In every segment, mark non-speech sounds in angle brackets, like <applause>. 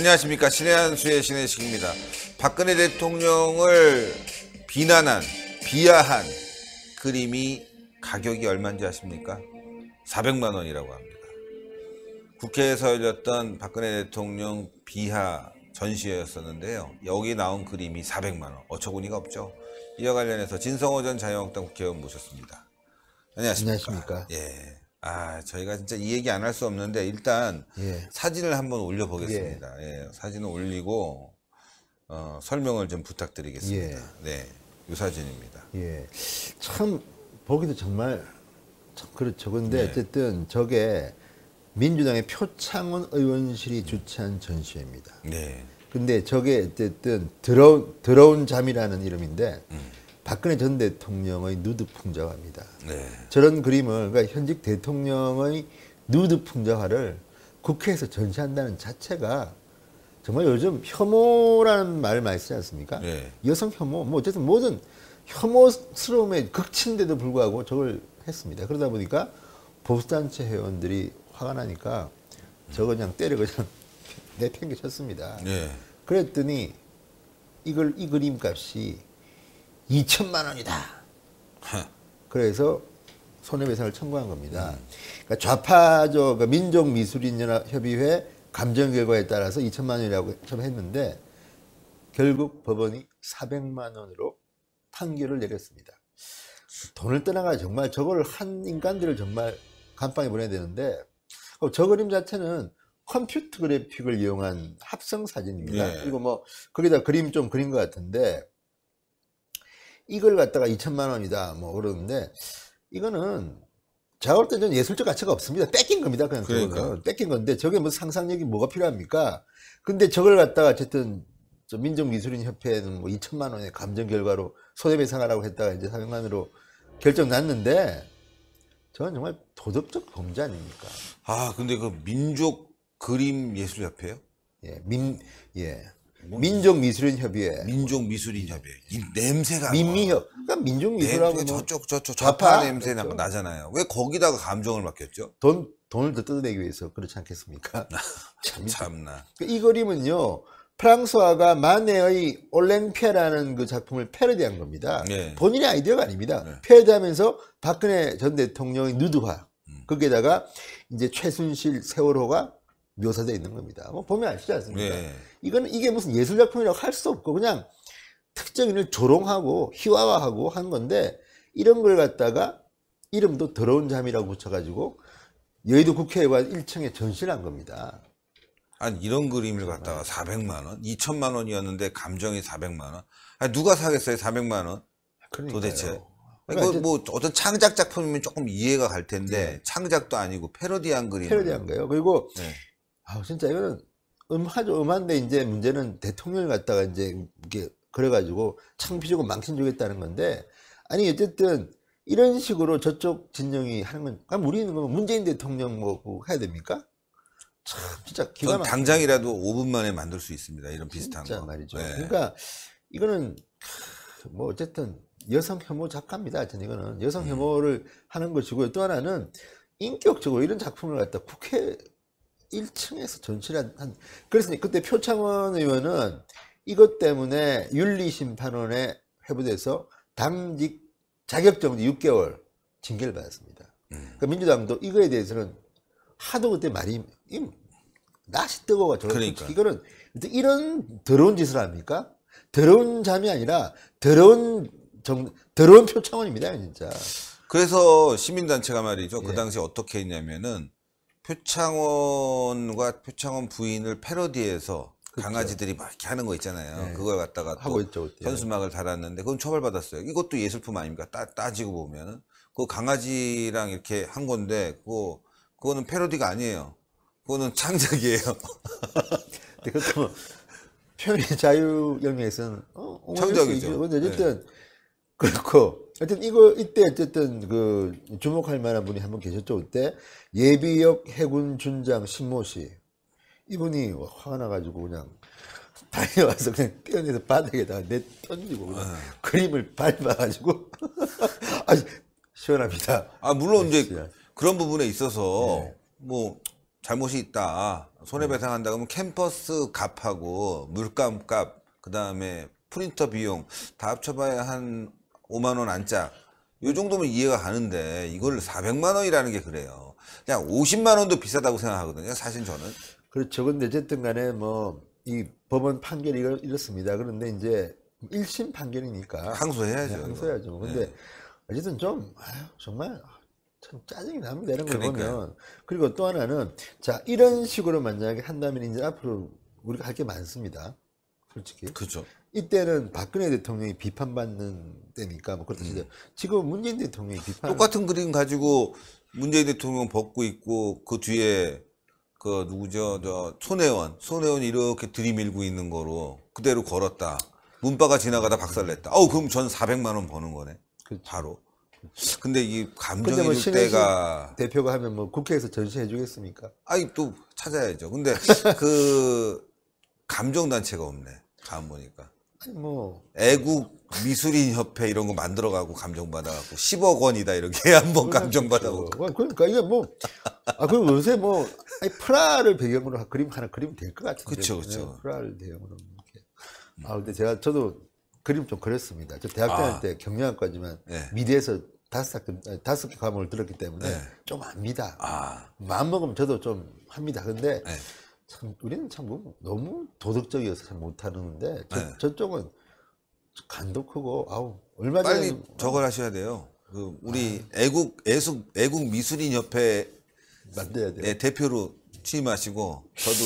안녕하십니까 신의 한수의 신의식입니다. 박근혜 대통령을 비난한 비하한 그림이 가격이 얼마인지 아십니까? 400만 원이라고 합니다. 국회에서 열렸던 박근혜 대통령 비하 전시회였었는데요. 여기 나온 그림이 400만 원. 어처구니가 없죠. 이와 관련해서 진성호 전 자유한국당 국회의원 모셨습니다. 안녕하십니까? 안녕하십니까? 예. 아, 저희가 진짜 이 얘기 안 할 수 없는데 일단 예. 사진을 한번 올려 보겠습니다. 예. 예, 사진을 올리고 어, 설명을 좀 부탁드리겠습니다. 예. 네. 이 사진입니다. 예. 참 보기도 정말 참 그렇죠. 근데 네. 어쨌든 저게 민주당의 표창원 의원실이 주최한 전시회입니다. 네. 근데 저게 어쨌든 들어 들어온 잠이라는 이름인데 음. 박근혜 전 대통령의 누드 풍자화입니다. 네. 저런 그림을 그러니까 현직 대통령의 누드 풍자화를 국회에서 전시한다는 자체가 정말 요즘 혐오라는 말을 많이 쓰지 않습니까? 네. 여성 혐오, 뭐 어쨌든 모든 혐오스러움의 극치인데도 불구하고 저걸 했습니다. 그러다 보니까 보수단체 회원들이 화가 나니까 저거 그냥 때려 그냥 <laughs> 내팽개쳤습니다. 네. 그랬더니 이걸 이 그림 값이 2천만 원이다. 그래서 손해배상을 청구한 겁니다. 그러니까 좌파적 그러니까 민족미술인연합협의회 감정 결과에 따라서 2천만 원이라고 처음 했는데 결국 법원이 400만 원으로 판결을 내렸습니다. 돈을 떠나가 정말 저걸 한 인간들을 정말 감방에 보내야 되는데 그 저 그림 자체는 컴퓨터 그래픽을 이용한 합성 사진입니다. 예. 그리고 뭐 거기다 그림 좀 그린 것 같은데 이걸 갖다가 2천만 원이다 뭐 그러는데 이거는 제가 볼 때는 예술적 가치가 없습니다. 뺏긴 겁니다. 그냥 그거는. 러니까 뺏긴 건데 저게 뭐 상상력이 뭐가 필요합니까? 근데 저걸 갖다가 어쨌든 저민족미술인 협회는 뭐 2천만 원의 감정 결과로 손해배상하라고 했다가 이제 사영관으로 결정 났는데 저는 정말 도덕적 범죄 아닙니까? 아 근데 그 민족 그림 예술 협회요? 예, 민 예. 민족미술인협의회. 민족미술인협의회. 이 냄새가. 민미협. 그러니까 민족미술하고. 냄새, 뭐 저쪽, 저쪽, 좌파, 좌파 냄새 그렇죠. 나잖아요. 왜 거기다가 감정을 맡겼죠? 돈, 돈을 더 뜯어내기 위해서 그렇지 않겠습니까? <laughs> 참, 나이 그 그림은요. 프랑스와가 마네의 올랭페라는 피그 작품을 패러디한 겁니다. 네. 본인의 아이디어가 아닙니다. 네. 패러디하면서 박근혜 전 대통령의 누드화. 음. 거기에다가 이제 최순실 세월호가 묘사되어 있는 겁니다. 뭐 보면 아시지 않습니까? 네. 이건 이게 무슨 예술작품이라고 할 수 없고 그냥 특정인을 조롱하고 희화화하고 한 건데 이런 걸 갖다가 이름도 더러운 잠이라고 붙여가지고 여의도 국회의원 1층에 전시를 한 겁니다. 아니 이런 그림을 갖다가 400만 원, 2천만 원이었는데 감정이 400만 원. 아니 누가 사겠어요 400만 원? 그러니까요. 도대체 그러니까 이거 뭐 어떤 창작 작품이면 조금 이해가 갈 텐데 네. 창작도 아니고 패러디한 그림. 패러디한 거예요. 그리고 네. 아 진짜 이거는 음하죠 음한데 이제 문제는 대통령을 갖다가 이제 이게 그래가지고 창피주고 망신 주겠다는 건데 아니 어쨌든 이런 식으로 저쪽 진영이 하는 건 그럼 우리는 뭐 문재인 대통령 뭐, 뭐 해야 됩니까? 참 진짜 기가 막 당장이라도 5분 만에 만들 수 있습니다. 이런 비슷한 거. 말이죠. 네. 그러니까 이거는 뭐 어쨌든 여성 혐오 작가입니다. 저는 이거는 여성 음. 혐오를 하는 것이고요. 또 하나는 인격적으로 이런 작품을 갖다 국회 1층에서 전시를 한 그래서 그때 표창원 의원은 이것 때문에 윤리심판원에 회부돼서 당직 자격정지 6개월 징계를 받았습니다. 음. 그니까 민주당도 이거에 대해서는 하도 그때 말이 낯이 뜨거워 저 그러니까. 이거는 이런 더러운 짓을 합니까? 더러운 잠이 아니라 더러운 정 더러운 표창원입니다 진짜. 그래서 시민단체가 말이죠. 그 예. 그 당시 어떻게 했냐면은 표창원과 표창원 부인을 패러디해서 그렇죠. 강아지들이 막 이렇게 하는 거 있잖아요. 네. 그걸 갖다가 또 있죠, 현수막을 달았는데 그건 처벌받았어요. 이것도 예술품 아닙니까? 따, 따지고 보면은 그 강아지랑 이렇게 한 건데 그거 그거는 패러디가 아니에요. 그거는 창작이에요. <laughs> 그렇다 뭐 표현의 자유 영역에서는 어, 어 창작이죠. 네. 어쨌든 네. 그렇고 하여튼 이거 이때 어쨌든 그 주목할 만한 분이 한 분 계셨죠 그때 예비역 해군 준장 신모 씨 이분이 화가 나가지고 그냥 달려와서 그냥 뛰어내서 바닥에다가 내 던지고 그 아. 그림을 밟아가지고 <laughs> 아 시원합니다. 아 물론 이제 네, 시원. 그런 부분에 있어서 네. 뭐 잘못이 있다 손해배상한다 그러면 캠퍼스 값하고 물감 값 그다음에 프린터 비용 다 합쳐봐야 한 5만 원 안짝 요 정도면 이해가 가는데 이걸 400만 원이라는 게 그래요. 그냥 50만 원도 비싸다고 생각하거든요. 사실 저는. 그렇죠. 근데 어쨌든 간에 뭐 이 법원 판결이 이렇습니다. 그런데 이제 1심 판결이니까 항소해야죠. 네, 항소해야죠. 이거. 네. 근데 네. 어쨌든 좀 아유, 정말 참 짜증이 납니다. 이런 걸 그러니까요. 보면. 그리고 또 하나는 자, 이런 식으로 만약에 한다면 이제 앞으로 우리가 할 게 많습니다. 솔직히. 그죠. 이때는 박근혜 대통령이 비판받는 때니까 뭐 그렇다 음. 치죠. 음. 지금 문재인 대통령이 비판 똑같은 그림 가지고 문재인 대통령 벗고 있고 그 뒤에 그 누구죠 저 손혜원 손혜원 이렇게 들이밀고 있는 거로 그대로 걸었다. 문바가 지나가다 박살냈다. 어 그럼 전 400만 원 버는 거네. 그렇죠. 바로. 근데 이 감정이 뭐 때가 대표가 하면 뭐 국회에서 전시해 주겠습니까? 아니 또 찾아야죠. 근데 <laughs> 그 감정 단체가 없네. 다음 보니까. 아니 뭐 애국 미술인 협회 이런 거 만들어 가고 감정 받아 갖고 10억 원이다 이렇게 <laughs> 한번 그러니까 감정 받아 갖고. 뭐, 그러니까 이게 뭐 아, 그럼 요새 뭐 아니, 프라를 배경으로 그림 하나 그리면 될 것 같은데. 그렇죠. 네, 그렇죠. 프라를 배경으로 뭐 이렇게. 아, 근데 제가 저도 그림 좀 그렸습니다. 저 대학 다닐 아. 때 경영학과지만 네. 예. 미대에서 다섯 학 다섯 개 과목을 들었기 때문에 네. 좀 압니다. 아. 마음 먹으면 저도 좀 합니다. 근데 네. 참 우리는 참 뭐 너무 도덕적이어서 잘 못하는데 저, 네. 저쪽은 간도 크고 아우 얼마 전에 빨리 저걸 하셔야 돼요. 그 우리 아. 애국 애숙 애국 미술인 협회 만들어야 돼요. 네, 대표로 취임하시고 저도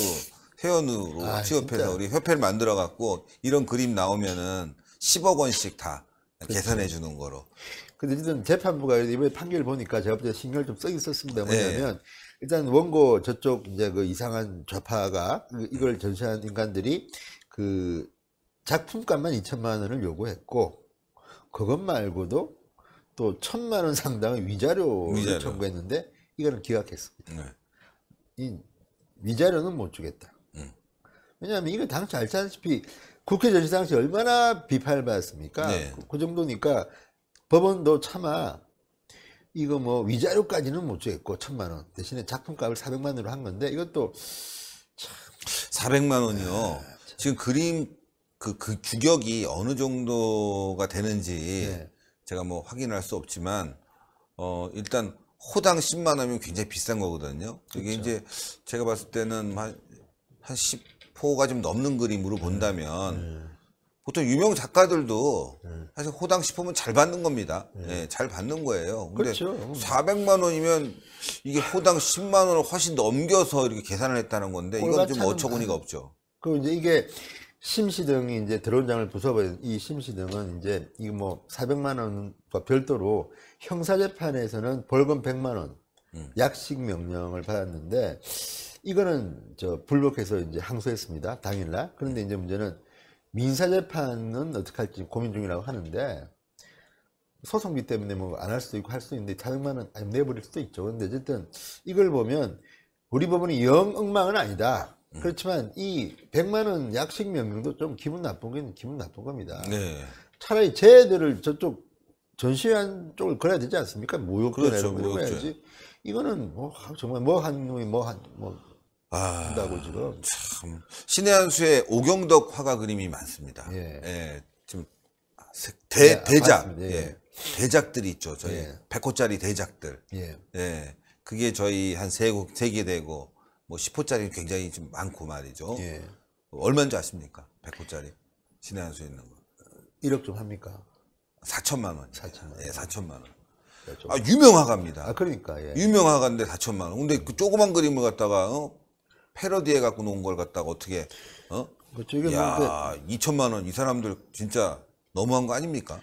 회원으로 아, 취업해서 진짜. 우리 협회를 만들어 갖고 이런 그림 나오면은 10억 원씩 다그렇 계산해 주는 거로 근데 어쨌든 재판부가 이번에 판결 을 보니까 제가 볼때 신경을 좀 쓰긴 썼습니다. 네. 뭐냐면 네. 일단 원고 저쪽 이제 그 이상한 좌파가 그 이걸 전시한 인간들이 그 작품값만 2천만 원을 요구했고 그것 말고도 또 천만 원 상당의 위자료를 위자료. 청구했는데 이거는 기각했습니다. 네. 이 위자료는 못 주겠다. 음. 왜냐하면 이거 당시 알다시피 국회 전시 당시 얼마나 비판을 받았습니까? 네. 그 정도니까 법원도 차마 이거 뭐 위자료까지는 못 주겠고 천만 원 대신에 작품값을 400만 원으로 한 건데 이것도 참 400만 원이요. 아, 지금 그림 그, 그 규격이 어느 정도가 되는지 네. 제가 뭐 확인할 수 없지만 어 일단 호당 10만 원이면 굉장히 비싼 거거든요. 이게 그렇죠. 이제 제가 봤을 때는 한, 한 10호가 좀 넘는 그림으로 본다면 네. 네. 보통 유명 작가들도 네. 사실 호당 싶으면 잘 받는 겁니다. 네. 예, 잘 받는 거예요. 근데 그렇죠. 400만 원이면 이게 호당 10만 원을 훨씬 넘겨서 이렇게 계산을 했다는 건데 이건 좀 어처구니가 거. 없죠. 그 이제 이게 심시등이 이제 드론장을 부숴버린 이 심시등은 이제 이뭐 400만 원과 별도로 형사재판에서는 벌금 100만 원 음. 약식 명령을 받았는데 이거는 저 불복해서 이제 항소했습니다. 당일날. 그런데 네. 이제 문제는 민사재판은 어떻게 할지 고민 중이라고 하는데 소송비 때문에 뭐 안 할 수도 있고 할 수도 있는데 자격만은 아니 내버릴 수도 있죠. 근데 어쨌든 이걸 보면 우리 법원이 영 엉망은 아니다. 음. 그렇지만 이 100만 원 약식 명령도 좀 기분 나쁜 건 기분 나쁜 겁니다. 네. 차라리 제들을 저쪽 전시회한 쪽을 그래야 되지 않습니까? 모욕죄라고 그렇죠, 모 해야지. 이거는 뭐 아, 정말 뭐한 놈이 뭐한뭐 한다고 아, 지금. 참 신의 한수에 오경덕 화가 그림이 많습니다. 예. 예 지금 대 예, 대작 예. 예. 대작들이 있죠. 저희 예. 100호짜리 대작들. 예. 예. 그게 저희 한 세곡세 개 되고 뭐 10호짜리 굉장히 좀 많고 말이죠. 예. 얼마인지 아십니까? 100호짜리 신의 한수에 있는 거. 1억 좀 합니까? 4천만 원. 4천만 예, 4천만 원. 네, 아, 유명화가입니다. 아, 그러니까, 예. 유명화가인데 4천만 원. 근데 그 조그만 그림을 갖다가, 어? 패러디해 갖고 놓은 걸 갖다가 어떻게 어? 그렇죠. 뭐 야, 2천만 원이 사람들 진짜 너무한 거 아닙니까?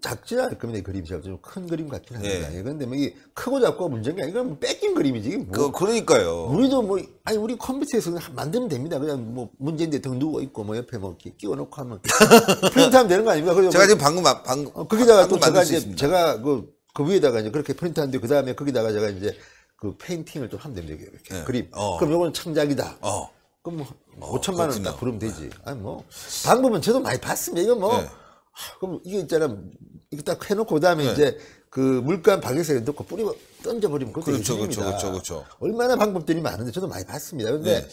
작지 않을 겁니다. 그림이 좀큰 그림 같긴 한데. 예. 그런데 뭐 이 크고 작고 가 문제인 게 아니라 뭐 뺏긴 그림이지. 뭐. 그, 러니까요 우리도 뭐, 아니, 우리 컴퓨터에서 만들면 됩니다. 그냥 뭐 문제인데 등 누워 있고 뭐 옆에 뭐 이렇게 끼워 놓고 하면. <laughs> 프린트하면 되는 거 아닙니까? 그래서 제가 뭐, 지금 방금, 방금. 어, 거기다가 방금 또 제가 이제 제가 그, 그 위에다가 이제 그렇게 프린트하는데그 다음에 거기다가 제가 이제 그 페인팅을 좀 하면 됩니다. 이렇게 네. 그림. 어. 그럼 요건 창작이다. 어. 그럼 뭐 어, 5천만 원딱 뭐. 부르면 되지. 네. 아니 뭐 방법은 저도 많이 봤습니다. 이거 뭐 네. 하, 그럼 이게 있잖아. 이거 딱 해놓고 그다음에 네. 이제 그 물감 방에서 넣고 뿌리고 던져버리면 그것도 그렇죠, 그렇죠, 그렇죠, 그렇죠. 얼마나 방법들이 많은데 저도 많이 봤습니다. 근데 네.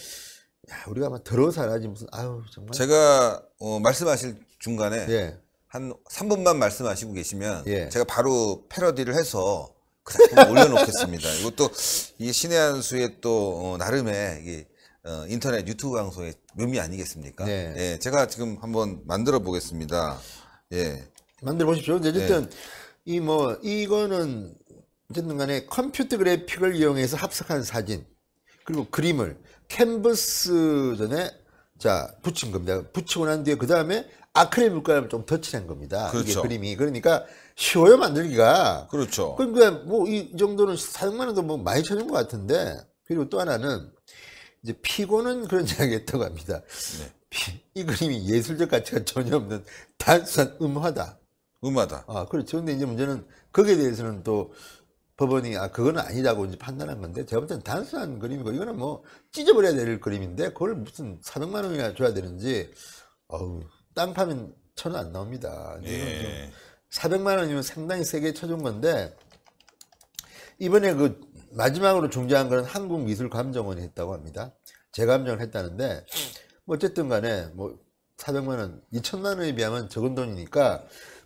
야, 우리가 아 더러워서 하지 무슨 아유 정말. 제가 어, 말씀하실 중간에 예. 한 3분만 말씀하시고 계시면 예. 제가 바로 패러디를 해서 올려놓겠습니다. 이것도 이 신의 한 수의 또 어, 나름의 이 어, 인터넷 유튜브 방송의 묘미 아니겠습니까? 네. 예, 제가 지금 한번 만들어 보겠습니다. 예. 만들어 보십시오. 예. 어쨌든 예. 이뭐 이거는 어쨌든 간에 컴퓨터 그래픽을 이용해서 합석한 사진 그리고 그림을 캔버스 전에 자 붙인 겁니다. 붙이고 난 뒤에 그 다음에 아크릴 물감을 좀 덧칠한 겁니다. 그렇죠. 이게 그림이 그러니까 쉬워요 만들기가. 그렇죠. 그러니까 뭐이 정도는 사용만 해뭐 많이 찾은 것 같은데 그리고 또 하나는 이제 피고는 그런 <laughs> 이야기 했다고 합니다. 네. 피, 이 그림이 예술적 가치가 전혀 없는 단순 음화다. 음화다. 아 그렇죠. 근데 이제 문제는 거기에 대해서는 또 법원이 아 그건 아니라고 이제 판단한 건데 제가 볼 때는 단순한 그림이고 이거는 뭐 찢어버려야 될 그림인데 그걸 무슨 4 0만 원이나 줘야 되는지 어우 땅 파면 천원안 나옵니다. 예. 400만 원이면 상당히 세게 쳐준 건데 이번에 그 마지막으로 중재한 거는 한국미술감정원이 했다고 합니다. 재감정을 했다는데 뭐 어쨌든 간에 뭐 400만 원, 2천만 원에 비하면 적은 돈이니까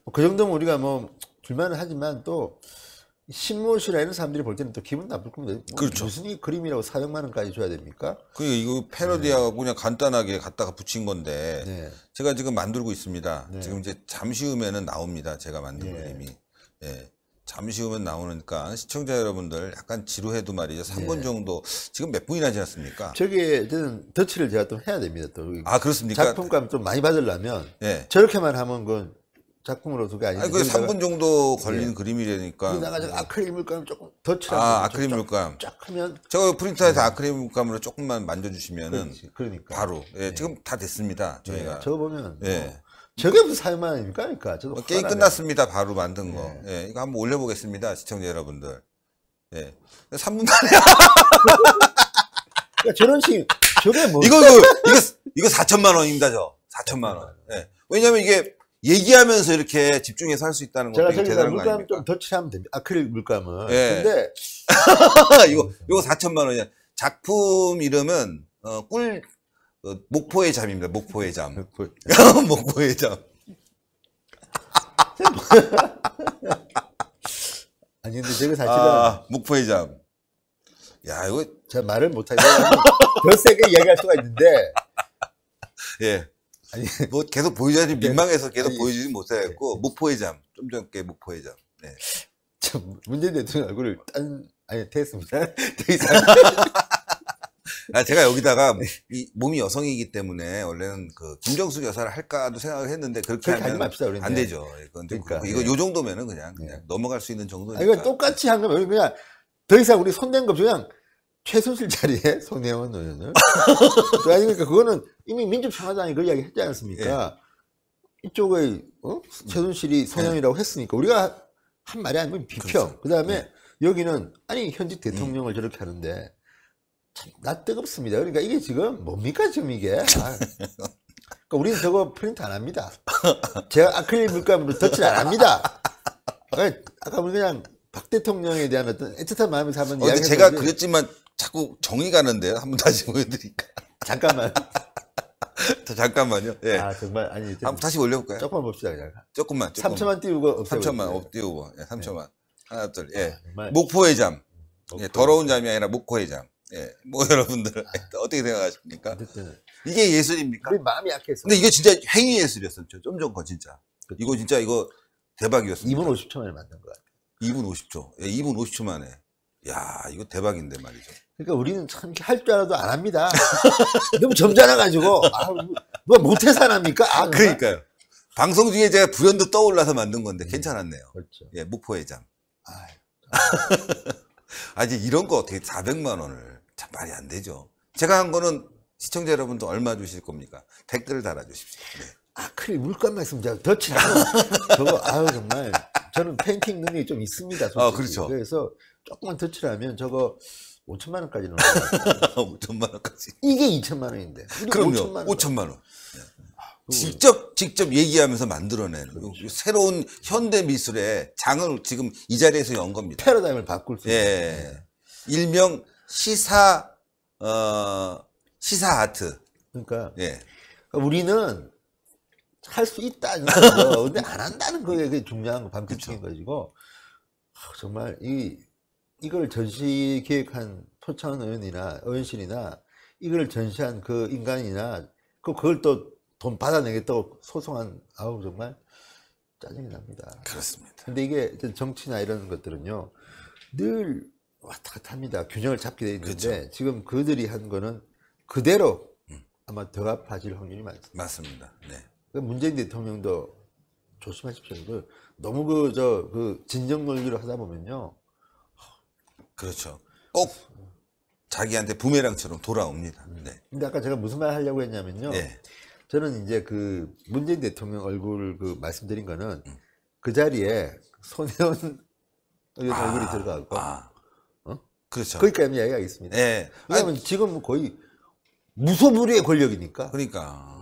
뭐 그 정도면 우리가 뭐 줄만은 하지만 또 신문실에는 사람들이 볼 때는 또 기분 나쁠 겁니다. 뭐 그렇죠. 무슨 이 그림이라고 400만 원까지 줘야 됩니까? 그 이거 패러디하고 네. 그냥 간단하게 갖다가 붙인 건데 네. 제가 지금 만들고 있습니다. 네. 지금 이제 잠시 후면은 나옵니다. 제가 만든 네. 그림이. 예. 잠시 후면 나오니까 시청자 여러분들 약간 지루해도 말이죠. 3분 정도 지금 몇 분이나 지났습니까? 저게 저는 덧칠을 제가 또 해야 됩니다. 또. 아 그렇습니까? 작품값 좀 많이 받으려면 저렇게만 하면 그건 작품으로 두 개 아니고. 아니, 그 3분 그러니까 정도 예. 걸린 네. 그림이라니까. 그다가 제가 음. 아크릴 물감 을 조금 더 칠하고. 아, 아크릴 물감. 쫙, 하면. 저거 프린터에서 네. 아크릴 물감으로 조금만 만져주시면은. 그렇지. 그러니까 바로. 예, 네. 지금 다 됐습니다. 저희가. 저거 보면. 예. 뭐, 저게 무슨 사회만 아닙니까? 그러니까. 저도 뭐 게임 끝났습니다. 바로 만든 거. 예. 이거 한번 올려보겠습니다. 시청자 여러분들. 예. 3분 만에. 그러니까 저런 식. 저게 뭐. 이거, 이거, 이거, 이거 4천만 원입니다. 저. 4천만 원. 예. 왜냐면 이게 얘기하면서 이렇게 집중해서 할 수 있다는 거도 제가 저기 대단한 거 물감 아닙니까? 좀 덧칠하면 됩니다. 아크릴 물감은. 예. 근데 <laughs> 이거 이거 4천만 원이야. 작품 이름은 어, 꿀 어, 목포의 잠입니다. 목포의 잠. 네, <laughs> 목포의 잠. <laughs> 아니 근데 제가 사실은 아, 목포의 잠. 야 이거 제가 말을 못하게 더 세게 얘기할 수가 있는데 예. 아니. 네. 뭐 계속 보여줘야지 네. 민망해서 계속 아니. 보여주지 못해갖고 네. 목포회장 좀 전께 목포회장. 네. 참 문재인 대통령 얼굴을 딴 아니 태했습니다. <laughs> 아 제가 여기다가 이 몸이 여성이기 때문에 원래는 그 김정숙 여사를 할까도 생각을 했는데 그렇게 하면 맙시다, 안 되죠. 이건 예, 그러니까, 이거 예. 요 정도면은 그냥, 그냥 예. 넘어갈 수 있는 정도니까. 아, 이건 똑같이 한 거면 그냥 더 이상 우리 손댄 거 없이 그냥 최순실 자리에 손혜원 <laughs> 의원을. 그 그러니까 그거는 이미 민주평화당이 그 이야기 했지 않습니까? 예. 이쪽의 어? 최순실이 손혜원이라고 예. 했으니까 우리가 한 말이 아니면 비평. 그 다음에 예. 여기는 아니 현직 예. 대통령을 예. 저렇게 하는데 참나 뜨겁습니다. 그러니까 이게 지금 뭡니까 지금 이게. 아. 그러니까 우리는 저거 프린트 안 합니다. 제가 아크릴 물감으로 덧칠 안 합니다. 아까 우리 그냥 박 대통령에 대한 어떤 애틋한 마음을 담은 이야기. 제가 건데. 그랬지만 자꾸 정이 가는데요. 한 번 다시 보여드릴까? 잠깐만. <laughs> 잠깐만요. 예. 아 정말 아니. 한번 다시 올려볼까요? 조금만 봅시다 그냥. 조금만. 조금만. 3초만 띄우고 없애고. 3초만 띄우고. 예, 3초만. 네. 하나 둘. 예. 아, 목포의 잠. 목포. 예, 더러운 잠이 아니라 목포의 잠. 예. 뭐 <laughs> 여러분들 아. 어떻게 생각하십니까? 어쨌든. 이게 예술입니까? 우리 마음이 약해서. 근데 이게 진짜 행위 예술이었어요. 좀전거 진짜. 그쵸. 이거 진짜 이거 대박이었습니다 2분 50초 만에 만든 거야. 2분 50초. 예, 2분 50초 만에. 야 이거 대박인데 말이죠. 그러니까 우리는 참할줄 알아도 안 합니다. <laughs> 너무 점잖아가지고. 아, 뭐못해사람입니까 아, 그러니까요. 방송 중에 제가 부연도 떠올라서 만든 건데 음, 괜찮았네요. 그렇죠. 예, 목포회장. 아, 이제 이런 거 어떻게 400만 원을 참 말이 안 되죠. 제가 한 거는 시청자 여러분도 얼마 주실 겁니까? 댓글을 달아주십시오. 네. 아, 그래 물감 만 있으면 제가 덧칠하고 저거 아유 정말. 저는 페인팅 능력이 좀 있습니다. 아, 솔직히. 아, 그렇죠. 그래서 조금만 터치하면 저거 5천만 원까지 는 5천만 <laughs> 원까지. 이게 2천만 원인데. 그럼요. 5천만 원. 5천만 원. 네. 아, 직접 직접 얘기하면서 만들어낸 그 그렇죠. 새로운 현대 미술의 장을 지금 이 자리에서 연 겁니다. 패러다임을 바꿀 수 예. 있는. 일명 시사 어 시사 아트. 그러니까 예. 우리는 할수 있다. <laughs> 근데 안 한다는 거에 그게 중요한 거, 반대인 거지고. 아, 정말 이, 이걸 전시 기획한 표창 의원이나 의원실이나 이걸 전시한 그 인간이나 그 그걸 또 돈 받아내겠다고 소송한 아우 정말 짜증이 납니다. 그렇습니다. 근데 이게 정치나 이런 것들은요 늘 왔다 갔다 합니다. 균형을 잡게 돼 있는데 그렇죠. 지금 그들이 한 거는 그대로 음. 아마 더 아파질 확률이 많습니다. 맞습니다. 네. 그 문재인 대통령도 조심하십시오. 그 너무 그 저그 그 진정 논리로 하다 보면요. 그렇죠. 꼭 자기한테 부메랑처럼 돌아옵니다. 음. 네. 근데 아까 제가 무슨 말 하려고 했냐면요. 네. 저는 이제 그 문재인 대통령 얼굴 그 말씀드린 거는 음. 그 자리에 손혜원 의 아, 얼굴이 들어가고. 아. 어? 그렇죠. 거기까지 이야기하겠습니다. 네. 예. 왜냐하면 아니, 지금 거의 무소불위의 권력이니까. 그러니까.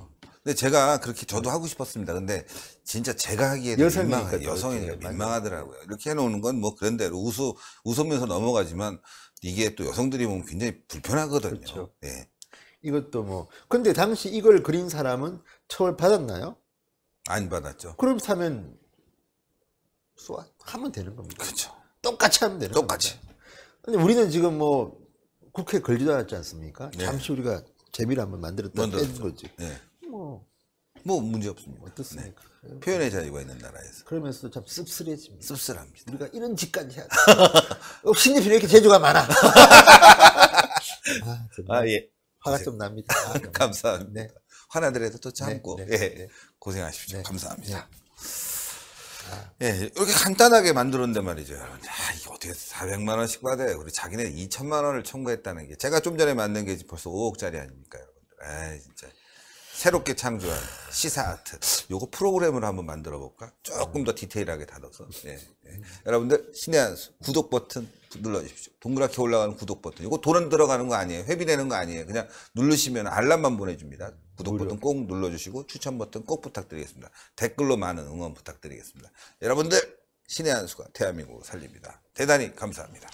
근데 제가 그렇게 저도 하고 싶었습니다. 근데 진짜 제가 하기에 민망, 여성이니까 민망하더라고요. 이렇게 해놓는 건 뭐 그런 대로 웃어, 웃으면서 넘어가지만 이게 또 여성들이 보면 굉장히 불편하거든요. 그렇죠. 예. 이것도 뭐. 근데 당시 이걸 그린 사람은 처벌 받았나요? 안 받았죠. 그럼 사면 수아 하면 되는 겁니다. 그렇죠. 똑같이 하면 되는 똑같이. 근데 우리는 지금 뭐 국회 걸리도 않았지 않습니까? 네. 잠시 우리가 재미를 한번 만들었다 빼는 거지. 네. 뭐 문제 없습니다. 어떻습니까? 네. 표현의 자유가 있는 나라에서. 그러면서도 참 씁쓸해집니다. 씁쓸합니다. 우리가 이런 짓까지 해야 돼. <laughs> 어, 신입이 이렇게 재주가 많아. <laughs> 아, 아, 예. 화가 고생. 좀 납니다. <laughs> 아, 감사합니다. 네. 화나더라도 또 참고. 네, 네, 예, 네. 예. 고생하십시오. 네. 감사합니다. 예, 이렇게 간단하게 만들었는데 말이죠. 여러분. 야, 아, 이게 어떻게 400만 원씩 받아요. 우리 자기네 2천만 원을 청구했다는 게. 제가 좀 전에 만든 게 벌써 5억짜리 아닙니까, 여러분들. 에이, 새롭게 창조한 시사 아트. 요거 프로그램을 한번 만들어 볼까? 조금 더 디테일하게 다뤄서. 예, 예. 여러분들 신의 한수 구독 버튼 눌러 주십시오. 동그랗게 올라가는 구독 버튼. 요거 돈은 들어가는 거 아니에요. 회비되는 거 아니에요. 그냥 누르시면 알람만 보내 줍니다. 구독 버튼 꼭 눌러 주시고 추천 버튼 꼭 부탁드리겠습니다. 댓글로 많은 응원 부탁드리겠습니다. 여러분들 신의 한수가 대한민국을 살립니다. 대단히 감사합니다.